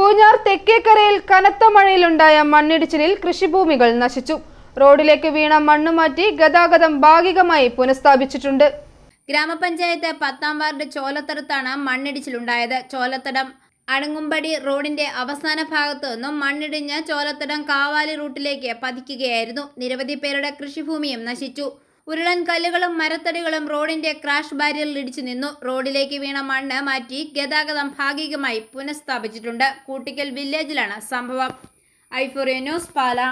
പൂഞ്ഞാർ തെക്കേക്കരയിൽ കനത്ത മഴയിലുണ്ടായ മണ്ണിടിച്ചിലിൽ കൃഷിഭൂമികൾ നശിച്ചു റോഡിലേക്ക് വീണ മണ്ണ് മാറ്റി ഗതാഗതം ഭാഗികമായി പുനഃസ്ഥാപിച്ചിട്ടുണ്ട് ഗ്രാമപഞ്ചായത്ത് പത്താം വാർഡ് ചോലത്തടത്താണ് മണ്ണിടിച്ചിലുണ്ടായത് ചോലത്തടം അണങ്ങുംപടി റോഡിന്റെ അവസാന ഭാഗത്തു നിന്നും മണ്ണിടിഞ്ഞ് ചോലത്തടം കാവാലി റൂട്ടിലേക്ക് പതിക്കുകയായിരുന്നു നിരവധി പേരുടെ കൃഷിഭൂമിയും നശിച്ചു ഉരുളൻ കല്ലുകളും മരത്തടികളും റോഡിന്റെ ക്രാഷ് ബാരിയറിൽ ഇടിച്ചു നിന്നു റോഡിലേക്ക് വീണ മണ്ണ് മാറ്റി ഗതാഗതം ഭാഗികമായി പുനഃസ്ഥാപിച്ചിട്ടുണ്ട് കൂട്ടിക്കൽ വില്ലേജിലാണ് സംഭവം ഐഫോറിയ ന്യൂസ് പാല